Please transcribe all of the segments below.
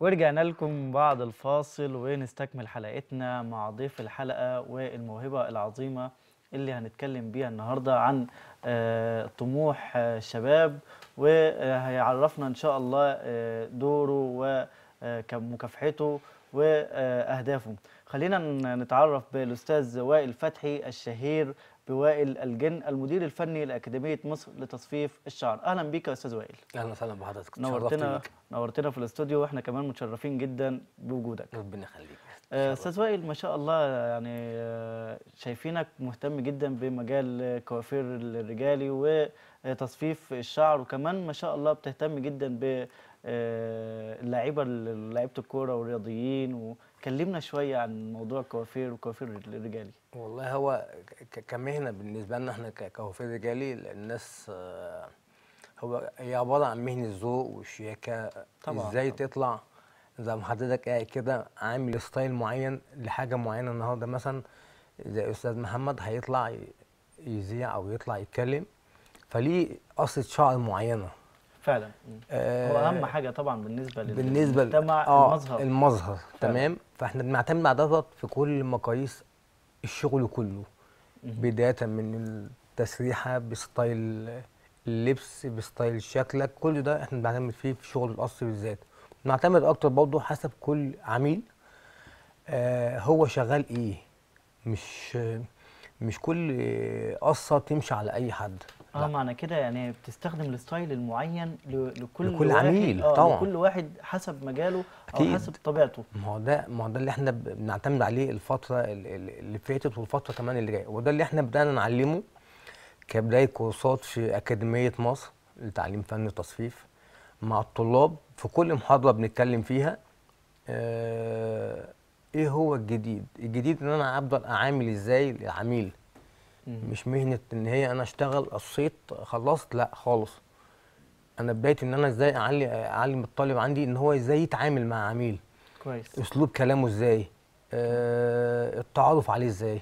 ورجعنا لكم بعد الفاصل ونستكمل حلقتنا مع ضيف الحلقة والموهبة العظيمة اللي هنتكلم بيها النهاردة عن آه، طموح الشباب آه، وهيعرفنا إن شاء الله آه، دوره ومكافحته وأهدافه خلينا نتعرف بالأستاذ وائل فتحي الشهير بوائل الجن المدير الفني لاكاديميه مصر لتصفيف الشعر اهلا بيك يا استاذ وائل اهلا وسهلا بحضرتك نورتنا نورتنا في الاستوديو واحنا كمان متشرفين جدا بوجودك ربنا يخليك آه، استاذ وائل ما شاء الله يعني آه، شايفينك مهتم جدا بمجال كوافير الرجالي وتصفيف الشعر وكمان ما شاء الله بتهتم جدا ب آه، اللعيبه لعيبه الكوره والرياضيين كلمنا شويه عن موضوع الكوافير والكوافير الرجالي والله هو كمهنه بالنسبه لنا احنا ككوافير رجالي الناس آه، هو هي عباره عن مهنه ذوق وشياكه طبعا ازاي طبعا. تطلع زي ما حضرتك قاعد كده عامل ستايل معين لحاجه معينه النهارده مثلا زي استاذ محمد هيطلع يذيع او يطلع يتكلم فليه قصه شعر معينه فعلا آه، هو اهم حاجه طبعا بالنسبه للمجتمع بالنسبه للمجتمع آه المظهر المظهر فعلا. تمام فاحنا بنعتمد على دوت في كل مقاييس الشغل كله بدايه من التسريحه بستايل اللبس بستايل شكلك كل ده احنا بنعتمد فيه في شغل القصر بالذات بنعتمد اكتر برضه حسب كل عميل آه هو شغال ايه مش مش كل قصه تمشي على اي حد اه معنى كده يعني بتستخدم الستايل المعين لكل لكل عميل آه طبعا لكل واحد حسب مجاله أكيد. او حسب طبيعته ما هو ده ما هو ده اللي احنا بنعتمد عليه الفتره اللي فاتت والفتره كمان اللي جايه وده اللي احنا بدانا نعلمه كبدايه كورسات في اكاديميه مصر لتعليم فن التصفيف مع الطلاب في كل محاضره بنتكلم فيها آه، ايه هو الجديد الجديد ان انا افضل اعامل ازاي العميل مش مهنه ان هي انا اشتغل قصيت خلصت لا خالص انا بدايه ان انا ازاي اعلي اعلم الطالب عندي ان هو ازاي يتعامل مع عميل كويس اسلوب كلامه ازاي آه التعارف عليه ازاي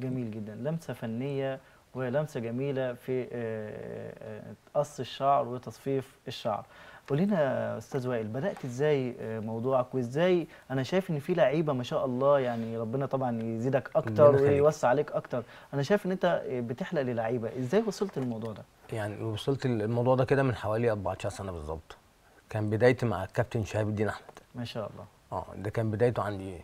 جميل جدا لمسه فنيه ولمسه جميله في آه، آه، قص الشعر وتصفيف الشعر قول لنا استاذ وائل بدات ازاي آه، موضوعك وازاي انا شايف ان في لعيبه ما شاء الله يعني ربنا طبعا يزيدك اكتر ويوسع عليك اكتر انا شايف ان انت آه، بتحلق للعيبه ازاي وصلت للموضوع ده يعني وصلت الموضوع ده كده من حوالي 14 سنه بالظبط كان بدايتي مع الكابتن شهاب الدين احمد ما شاء الله اه ده كان بدايته عندي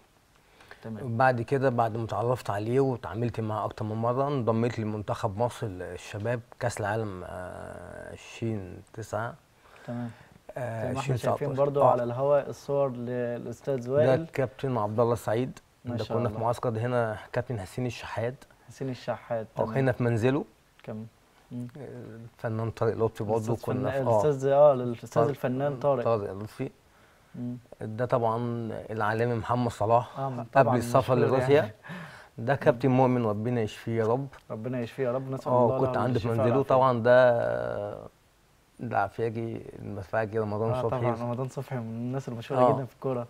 تمام بعد كده بعد ما اتعرفت عليه وتعاملت معاه اكتر من مره انضميت لمنتخب مصر الشباب كاس العالم آه 9 تمام آه احنا شايفين برضو آه. على الهواء الصور للاستاذ وائل ده كابتن عبد الله السعيد ده كنا الله. في معسكر هنا كابتن حسين الشحات حسين الشحات اه هنا في منزله كم الفنان طارق لطفي برضه كنا في اه الاستاذ اه الاستاذ الفنان طارق طارق لطفي ده طبعا العالمي محمد صلاح آه قبل السفر يعني. لروسيا ده كابتن مؤمن ربنا يشفيه يا رب ربنا يشفيه يا رب نسال آه، الله اه كنت عندي في منزله طبعا ده العفياجي المدفعجي رمضان آه صبحي طبعا رمضان صبحي من الناس المشهوره آه. جدا في الكوره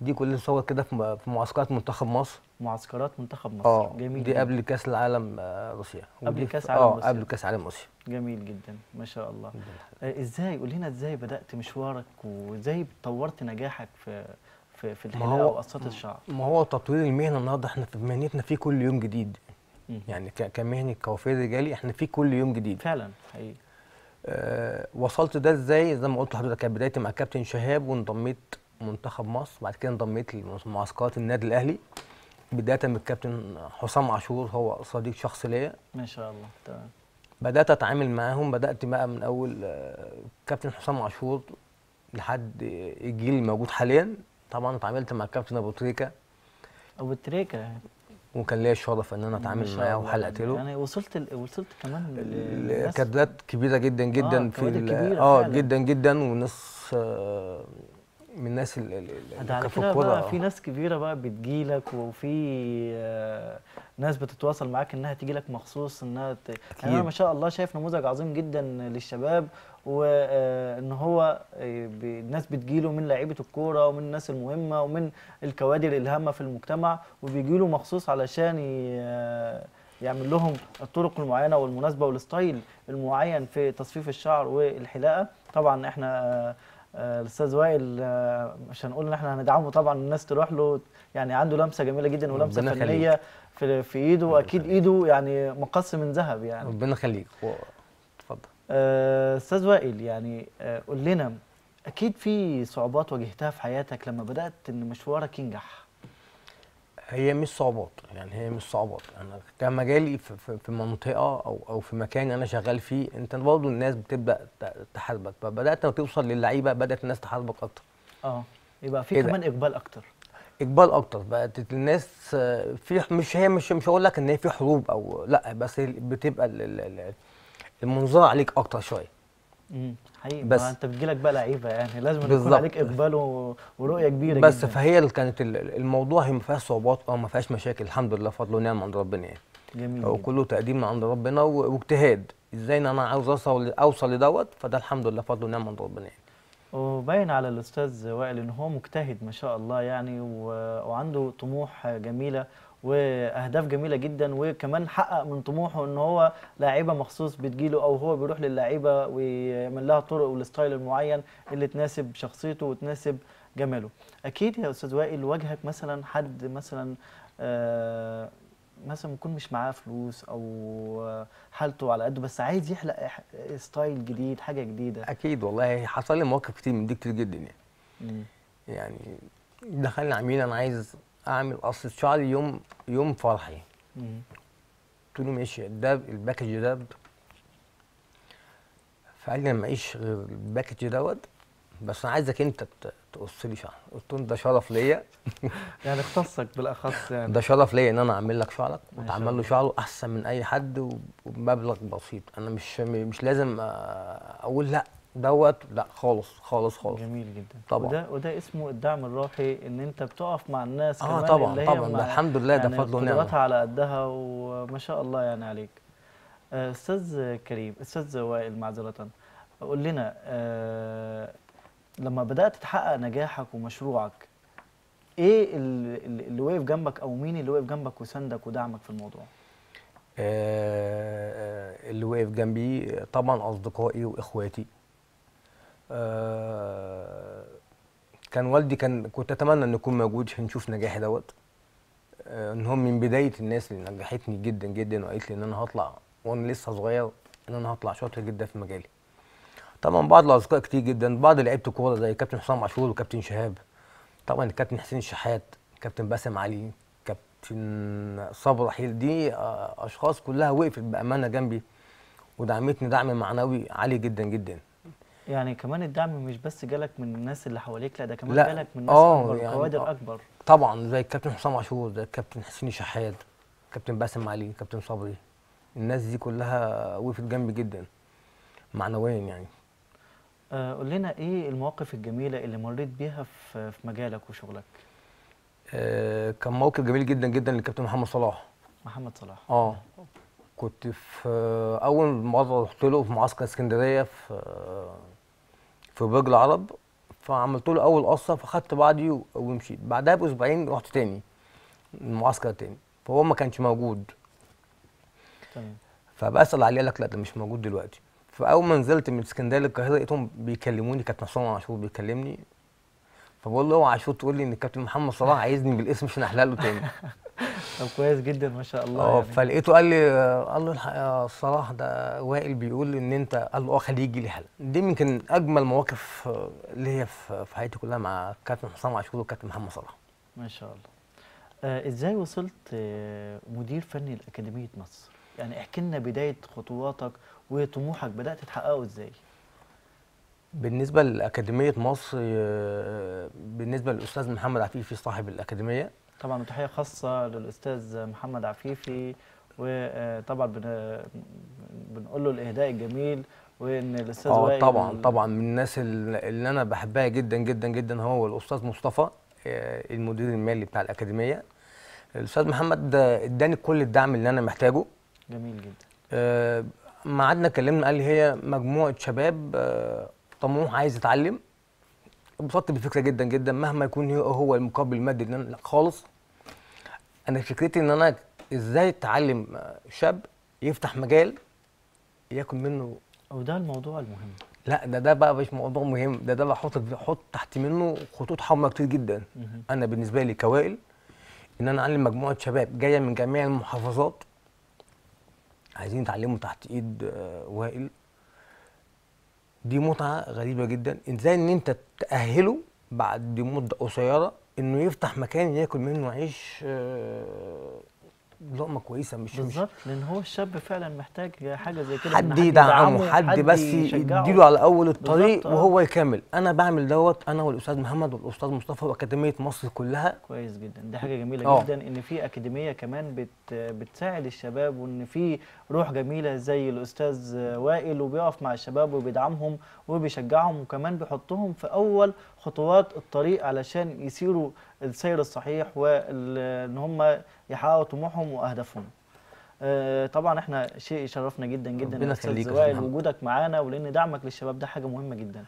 دي كلها صور كده في معسكرات منتخب مصر معسكرات منتخب مصر آه. جميل دي جداً. قبل كاس العالم آه، آه، روسيا قبل كاس العالم روسيا قبل كاس العالم روسيا جميل جدا ما شاء الله آه ازاي قول لنا ازاي بدات مشوارك وازاي طورت نجاحك في في في الحلاقه وقصات الشعر ما هو تطوير المهنه النهارده احنا في مهنتنا في كل يوم جديد يعني كمهنه كوافير رجالي احنا في كل يوم جديد فعلا حقيقي آه، وصلت ده ازاي زي ما قلت لحضرتك كانت بدايتي مع كابتن شهاب وانضميت منتخب مصر بعد كده انضميت لمعسكرات النادي الاهلي بدايه من الكابتن حسام عاشور هو صديق شخصي ليا ما شاء الله تمام بدات اتعامل معاهم بدات بقى من اول آه، كابتن حسام عاشور لحد الجيل الموجود حاليا طبعا اتعاملت مع الكابتن ابو تريكه ابو تريكه وكان ليا الشرف ان انا اتعامل معاه وحلقت له يعني وصلت ال... وصلت كمان كادرات كبيره جدا جدا آه في اه جدا جدا وناس آه من الناس اللي في الكوره بقى في ناس كبيره بقى بتجيلك وفي آه، ناس بتتواصل معاك انها تيجي لك مخصوص انها ت... يعني انا ما شاء الله شايف نموذج عظيم جدا للشباب وان آه، هو آه، الناس بتجيله من لعيبه الكوره ومن الناس المهمه ومن الكوادر الهامه في المجتمع وبيجيله مخصوص علشان يعمل لهم الطرق المعينه والمناسبه والستايل المعين في تصفيف الشعر والحلاقه طبعا احنا آه، الاستاذ وائل آه، مش هنقول ان احنا هندعمه طبعا الناس تروح له يعني عنده لمسه جميله جدا ولمسه فنيه في, في ايده اكيد ايده يعني مقص من ذهب يعني ربنا يخليك اتفضل آه، استاذ وائل يعني قول لنا اكيد في صعوبات واجهتها في حياتك لما بدات ان مشوارك ينجح هي مش صعوبات يعني هي مش صعوبات انا كمجالي في منطقه او او في مكان انا شغال فيه انت برضه الناس بتبدا تحاسبك فبدات لما توصل للعيبه بدات الناس تحاسبك اكتر اه يبقى في كمان اقبال اكتر اقبال اكتر بقت الناس في مش هي مش مش هقول لك ان هي في حروب او لا بس بتبقى المنظار عليك اكتر شويه حقيقي بس انت بتجيلك بقى لعيبه يعني لازم يكون عليك اقبال ورؤيه كبيره بس جداً. فهي اللي كانت الموضوع هي ما فيهاش صعوبات او ما فيهاش مشاكل الحمد لله فضل ونعم عند ربنا يعني جميل وكله تقديم من عند ربنا واجتهاد ازاي انا عاوز اوصل اوصل لدوت فده الحمد لله فضل ونعم عند ربنا يعني وباين على الاستاذ وائل ان هو مجتهد ما شاء الله يعني و... وعنده طموح جميله واهداف جميله جدا وكمان حقق من طموحه ان هو لاعيبه مخصوص بتجيله او هو بيروح للاعيبه ويعمل لها طرق والستايل المعين اللي تناسب شخصيته وتناسب جماله اكيد يا استاذ وائل واجهك مثلا حد مثلا آه مثلا يكون مش معاه فلوس او حالته على قده بس عايز يحلق ستايل جديد حاجه جديده اكيد والله حصل لي مواقف كتير من دي كتير جدا يعني يعني دخلنا عميل انا عايز اعمل اصل شعري يوم يوم فرحي قلت له ماشي ده الباكج ده فقال لي انا معيش غير الباكج دوت بس انا عايزك انت تقص لي شعر قلت له ده شرف ليا يعني اختصك بالاخص يعني ده شرف ليا ان انا اعمل لك شعرك وتعمل له شعره احسن من اي حد وبمبلغ بسيط انا مش مش لازم اقول لا دوت لا خالص خالص خالص جميل جدا طبعا وده وده اسمه الدعم الروحي ان انت بتقف مع الناس اه كمان طبعا اللي طبعا ده الحمد لله يعني ده فضل ونعم قدراتها على قدها وما شاء الله يعني عليك آه، استاذ كريم استاذ وائل معذره قول لنا آه، لما بدات تحقق نجاحك ومشروعك ايه اللي وقف جنبك او مين اللي وقف جنبك وساندك ودعمك في الموضوع؟ آه، اللي وقف جنبي طبعا اصدقائي واخواتي آه، كان والدي كان كنت اتمنى ان يكون موجود عشان نشوف نجاحي دوت آه، ان هم من بدايه الناس اللي نجحتني جدا جدا وقالت لي ان انا هطلع وانا لسه صغير ان انا هطلع شاطر جدا في مجالي طبعا بعض الاصدقاء كتير جدا بعض لعيبه الكوره زي كابتن حسام عاشور وكابتن شهاب طبعا الكابتن حسين الشحات كابتن باسم علي كابتن صابر حيل دي آه، اشخاص كلها وقفت بامانه جنبي ودعمتني دعم معنوي عالي جدا جدا يعني كمان الدعم مش بس جالك من الناس اللي حواليك لا ده كمان لا. جالك من ناس آه، اكبر يعني كوادر آه، اكبر طبعا زي الكابتن حسام عاشور زي الكابتن حسين شحات كابتن باسم علي كابتن صبري الناس دي كلها وقفت جنبي جدا معنويا يعني آه قول لنا ايه المواقف الجميله اللي مريت بيها في, في مجالك وشغلك آه كان موقف جميل جدا جدا للكابتن محمد صلاح محمد صلاح اه كنت في آه، اول مره رحت له في معسكر اسكندريه في في برج العرب فعملت له اول قصه فخدت بعضي ومشيت بعدها باسبوعين رحت تاني المعسكر تاني فهو ما كانش موجود تمام فبسال عليه قال لك لا ده مش موجود دلوقتي فاول ما نزلت من اسكندريه للقاهره لقيتهم بيكلموني كابتن عصام عاشور بيكلمني فبقول له عاشور تقول لي ان الكابتن محمد صلاح عايزني بالاسم عشان احلله له تاني طب كويس جدا ما شاء الله اه يعني. فلقيته قال لي قال له الحق يا آه، صلاح ده وائل بيقول ان انت قال له اه خليجي لي حل دي يمكن اجمل مواقف اللي آه، هي في حياتي كلها مع كابتن حسام عاشور وكابتن محمد صلاح ما شاء الله آه ازاي وصلت آه، مدير فني لاكاديميه مصر يعني احكي لنا بدايه خطواتك وطموحك بدات تحققه ازاي بالنسبه لاكاديميه مصر بالنسبه للاستاذ محمد عفيفي صاحب الاكاديميه طبعا وتحيه خاصه للاستاذ محمد عفيفي وطبعا بنقول له الاهداء الجميل وان الاستاذ اه طبعا طبعا من الناس اللي انا بحبها جدا جدا جدا هو الاستاذ مصطفى آه، المدير المالي بتاع الاكاديميه الاستاذ محمد اداني كل الدعم اللي انا محتاجه جميل جدا آه، ما قعدنا اتكلمنا قال لي هي مجموعه شباب آه، طموح عايز يتعلم انبسطت بالفكره جدا جدا مهما يكون هو المقابل المادي لا خالص انا فكرتي ان انا ازاي اتعلم آه، شاب يفتح مجال ياكل منه او ده الموضوع المهم لا ده ده بقى مش موضوع مهم ده ده بحط بحط تحت منه خطوط حمراء كتير جدا انا بالنسبه لي كوائل ان انا اعلم مجموعه شباب جايه من جميع المحافظات عايزين يتعلموا تحت ايد آه، وائل دي متعه غريبه جدا ازاي ان انت تاهله بعد مده قصيره انه يفتح مكان ياكل منه عيش آه، لقمه كويسه مش بالظبط لان هو الشاب فعلا محتاج حاجه زي كده حد يدعمه حد, حد بس يديله على اول الطريق آه. وهو يكمل انا بعمل دوت انا والاستاذ محمد والاستاذ مصطفى واكاديميه مصر كلها كويس جدا دي حاجه جميله أوه. جدا ان في اكاديميه كمان بت بتساعد الشباب وان في روح جميله زي الاستاذ وائل وبيقف مع الشباب وبيدعمهم وبيشجعهم وكمان بيحطهم في اول خطوات الطريق علشان يسيروا السير الصحيح وان هم يحققوا طموحهم واهدافهم آه، طبعا احنا شيء يشرفنا جدا جدا ربنا يخليك وجودك معانا ولان دعمك للشباب ده حاجه مهمه جدا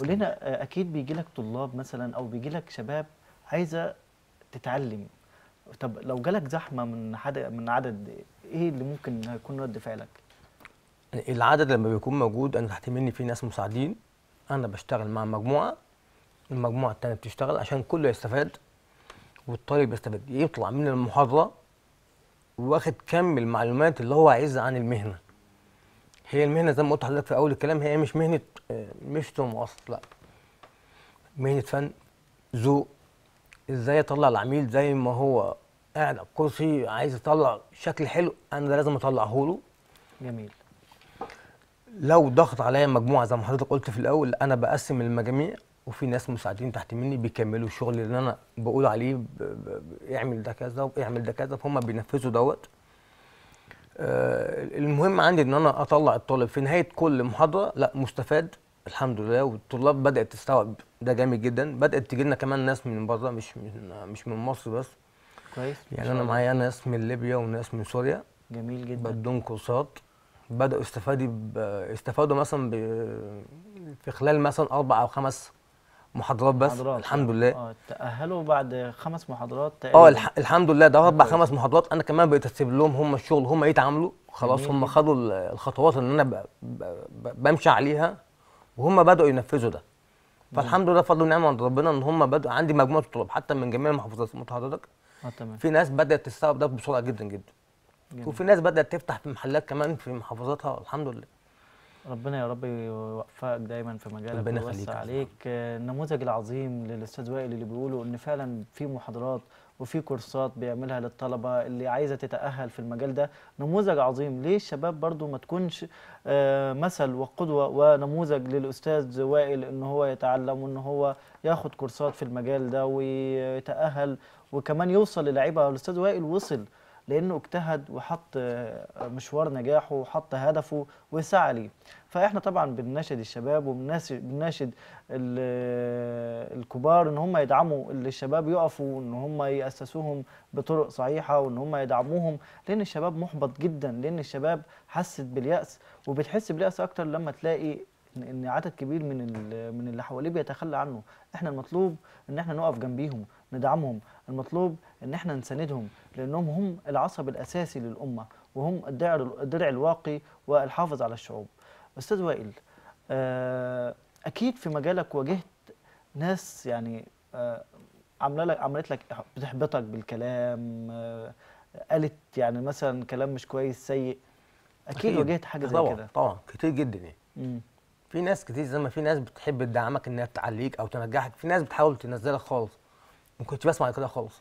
ولنا اكيد بيجي لك طلاب مثلا او بيجي لك شباب عايزه تتعلم طب لو جالك زحمه من حد من عدد ايه اللي ممكن هيكون رد فعلك العدد لما بيكون موجود انا تحت مني في ناس مساعدين انا بشتغل مع مجموعه المجموعه الثانيه بتشتغل عشان كله يستفاد والطالب يستفاد يطلع من المحاضره واخد كم المعلومات اللي هو عايزها عن المهنه هي المهنه زي ما قلت لحضرتك في اول الكلام هي مش مهنه آه، مش توم اصلا لا مهنه فن ذوق ازاي اطلع العميل زي ما هو قاعد على الكرسي عايز يطلع شكل حلو انا ده لازم اطلعه له جميل لو ضغط عليا مجموعه زي ما حضرتك قلت في الاول انا بقسم المجاميع وفي ناس مساعدين تحت مني بيكملوا الشغل اللي انا بقول عليه اعمل ده كذا واعمل ده كذا فهم بينفذوا دوت آه المهم عندي ان انا اطلع الطالب في نهايه كل محاضره لا مستفاد الحمد لله والطلاب بدات تستوعب ده جامد جدا بدات تجي لنا كمان ناس من بره مش من مش من مصر بس كويس يعني انا معايا ناس من ليبيا وناس من سوريا جميل جدا بدون كورسات بداوا يستفادوا استفادوا مثلا في خلال مثلا اربع او خمس محاضرات بس محاضرات. آه. الحمد لله اه تاهلوا بعد خمس محاضرات اه الح... الحمد لله ده اربع آه. خمس محاضرات انا كمان بقيت اسيب لهم هم الشغل هم يتعاملوا خلاص هم خدوا الخطوات اللي انا ب... ب... ب... بمشي عليها وهم بداوا ينفذوا ده فالحمد لله فضل ونعمه عند ربنا ان هم بداوا عندي مجموعه طلاب حتى من جميع المحافظات مثل حضرتك اه تمام في ناس بدات تستوعب ده بسرعه جدا جدا جميل. وفي ناس بدات تفتح في محلات كمان في محافظاتها الحمد لله ربنا يا رب يوفقك دايما في مجالك ربنا يخليك عليك آه، النموذج العظيم للاستاذ وائل اللي بيقولوا ان فعلا في محاضرات وفي كورسات بيعملها للطلبه اللي عايزه تتاهل في المجال ده نموذج عظيم ليه الشباب برضو ما تكونش آه، مثل وقدوه ونموذج للاستاذ وائل ان هو يتعلم وان هو ياخد كورسات في المجال ده ويتاهل وكمان يوصل للعيبه الاستاذ وائل وصل لانه اجتهد وحط مشوار نجاحه وحط هدفه وسعى ليه فاحنا طبعا بنناشد الشباب وبنناشد الكبار ان هم يدعموا الشباب يقفوا ان هم ياسسوهم بطرق صحيحه وان هم يدعموهم لان الشباب محبط جدا لان الشباب حست بالياس وبتحس بالياس اكتر لما تلاقي ان عدد كبير من من اللي حواليه بيتخلى عنه احنا المطلوب ان احنا نقف جنبيهم ندعمهم المطلوب ان احنا نساندهم لانهم هم العصب الاساسي للامه وهم الدرع الدرع الواقي والحافظ على الشعوب استاذ وائل آه، اكيد في مجالك واجهت ناس يعني آه، عامله لك عملت لك بتحبطك بالكلام آه، قالت يعني مثلا كلام مش كويس سيء اكيد, واجهت حاجه زي كده طبعا كتير جدا يعني في ناس كتير زي ما في ناس بتحب تدعمك انها تعليك او تنجحك في ناس بتحاول تنزلك خالص ما كنتش بسمع كده خالص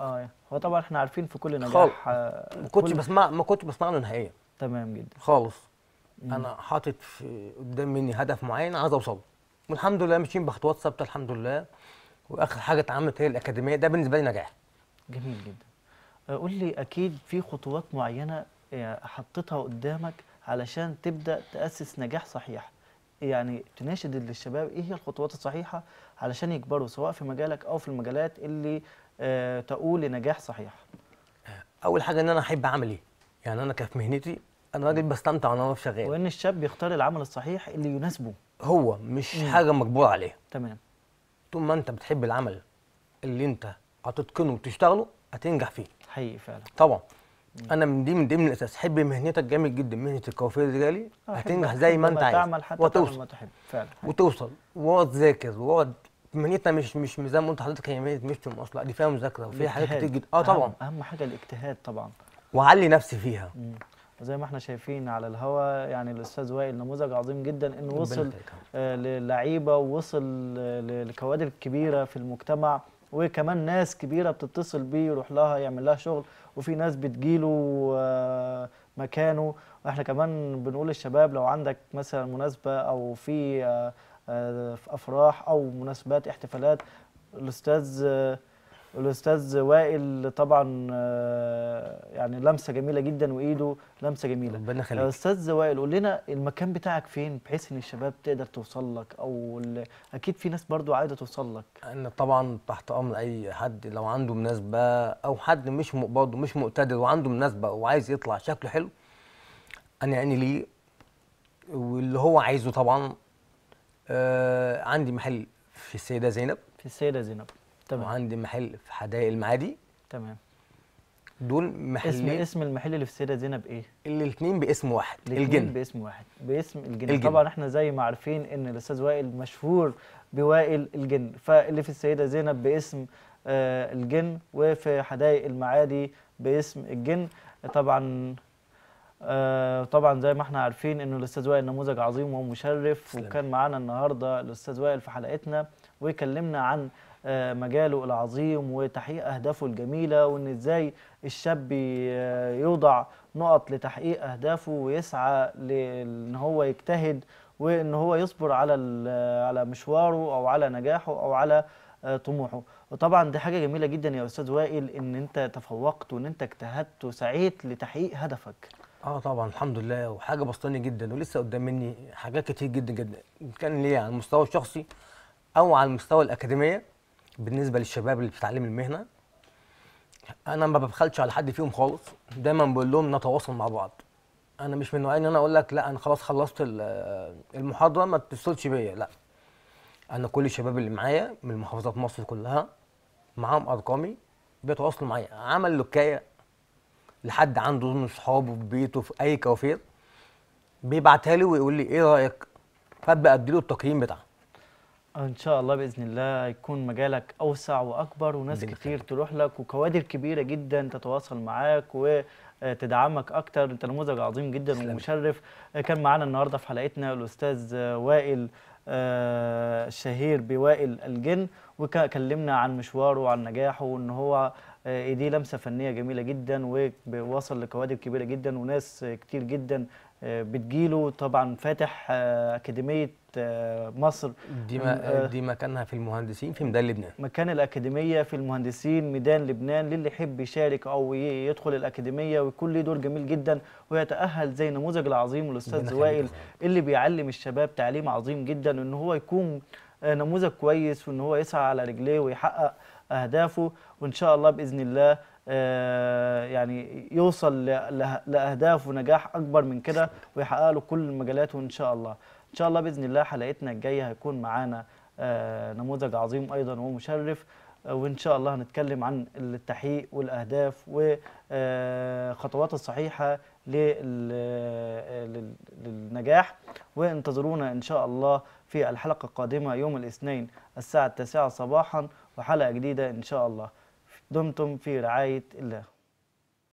اه يعني هو طبعا احنا عارفين في كل نجاح خالص. آه، ما كنتش بسمع ما كنتش بسمع له نهائيا تمام جدا خالص مم. انا حاطط قدام مني هدف معين عايز اوصله والحمد لله ماشيين بخطوات ثابته الحمد لله واخر حاجه اتعملت هي الاكاديميه ده بالنسبه لي نجاح جميل جدا آه، قول لي اكيد في خطوات معينه آه، حطيتها قدامك علشان تبدا تاسس نجاح صحيح يعني تناشد للشباب ايه هي الخطوات الصحيحه علشان يكبروا سواء في مجالك او في المجالات اللي آه، تقول لنجاح صحيح آه، اول حاجه ان انا احب اعمل ايه يعني انا كف مهنتي انا راجل بستمتع وانا واقف شغال وان الشاب بيختار العمل الصحيح اللي يناسبه هو مش مم. حاجه مجبور عليها تمام طول ما انت بتحب العمل اللي انت هتتقنه وتشتغله هتنجح فيه حقيقي فعلا طبعا انا من دي من ضمن الاساس حب مهنتك جامد جدا مهنه الكوافير الرجالي هتنجح زي ما انت عايز تعمل حتى وتوصل ما تحب فعلا وتوصل واقعد ذاكر واقعد مهنتنا مش مش زي ما قلت لحضرتك هي مهنه مش اصلا دي فيها مذاكره وفيها حاجات كتير جدا اه طبعا أهم, حاجه الاجتهاد طبعا وعلي نفسي فيها مم. زي ما احنا شايفين على الهوا يعني الاستاذ وائل نموذج عظيم جدا انه وصل آه للعيبه ووصل آه للكوادر الكبيره في المجتمع وكمان ناس كبيره بتتصل بيه يروح لها يعمل لها شغل وفي ناس بتجيله آه، مكانه واحنا كمان بنقول للشباب لو عندك مثلا مناسبه او في في آه، آه، افراح او مناسبات احتفالات الاستاذ الاستاذ وائل طبعا آه، يعني لمسه جميله جدا وايده لمسه جميله ربنا يخليك استاذ وائل قول لنا المكان بتاعك فين بحيث ان الشباب تقدر توصل لك او اكيد في ناس برضو عايزه توصل لك انا طبعا تحت امر اي حد لو عنده مناسبه او حد مش برضه مش مقتدر وعنده مناسبه وعايز يطلع شكله حلو انا يعني ليه واللي هو عايزه طبعا آه عندي محل في السيده زينب في السيده زينب تمام. وعندي محل في حدائق المعادي تمام دول محلين اسم اسم المحل اللي في السيده زينب ايه؟ الاثنين باسم واحد الجن باسم واحد باسم الجن, الجن. طبعا احنا زي ما عارفين ان الاستاذ وائل مشهور بوائل الجن فاللي في السيده زينب باسم آه الجن وفي حدائق المعادي باسم الجن طبعا آه طبعا زي ما احنا عارفين انه الاستاذ وائل نموذج عظيم ومشرف وكان معانا النهارده الاستاذ وائل في حلقتنا ويكلمنا عن آه، مجاله العظيم وتحقيق أهدافه الجميلة وإن إزاي الشاب آه، يوضع نقط لتحقيق أهدافه ويسعى لأن هو يجتهد وإن هو يصبر على آه، على مشواره أو على نجاحه أو على طموحه وطبعا دي حاجة جميلة جدا يا أستاذ وائل إن أنت تفوقت وإن أنت اجتهدت وسعيت لتحقيق هدفك اه طبعا الحمد لله وحاجه بسطاني جدا ولسه قدام مني حاجات كتير جدا جدا كان ليه على المستوى الشخصي او على المستوى الاكاديميه بالنسبه للشباب اللي بتعلم المهنه انا ما ببخلش على حد فيهم خالص دايما بقول لهم نتواصل مع بعض انا مش من نوعين ان انا اقول لك لا انا خلاص خلصت المحاضره ما تتصلش بيا لا انا كل الشباب اللي معايا من محافظات مصر كلها معاهم ارقامي بيتواصلوا معايا عمل لوكايه لحد عنده من صحابه في بيته في اي كوافير بيبعتها لي ويقول لي ايه رايك فابدا اديله التقييم بتاعه ان شاء الله باذن الله يكون مجالك اوسع واكبر وناس كتير تروح لك وكوادر كبيره جدا تتواصل معاك وتدعمك آه، اكتر انت نموذج عظيم جدا سلام. ومشرف آه، كان معانا النهارده في حلقتنا الاستاذ آه، وائل الشهير بوائل الجن وكلمنا عن مشواره وعن نجاحه وان هو ايديه لمسه فنيه جميله جدا ووصل لكوادر كبيره جدا وناس كتير جدا بتجيله طبعا فاتح آه، اكاديميه آه، مصر دي ما آه، دي مكانها في المهندسين في ميدان لبنان مكان الاكاديميه في المهندسين ميدان لبنان للي يحب يشارك او يدخل الاكاديميه ويكون ليه دور جميل جدا ويتاهل زي النموذج العظيم الاستاذ زوائل اللي بيعلم الشباب تعليم عظيم جدا ان هو يكون نموذج كويس وان هو يسعى على رجليه ويحقق اهدافه وان شاء الله باذن الله آه، يعني يوصل لاهداف ونجاح اكبر من كده ويحقق له كل المجالات وان شاء الله ان شاء الله باذن الله حلقتنا الجايه هيكون معانا آه، نموذج عظيم ايضا ومشرف آه، وان شاء الله هنتكلم عن التحقيق والاهداف وخطوات الصحيحه للنجاح وانتظرونا ان شاء الله في الحلقه القادمه يوم الاثنين الساعه 9 صباحا وحلقه جديده ان شاء الله دمتم في رعاية الله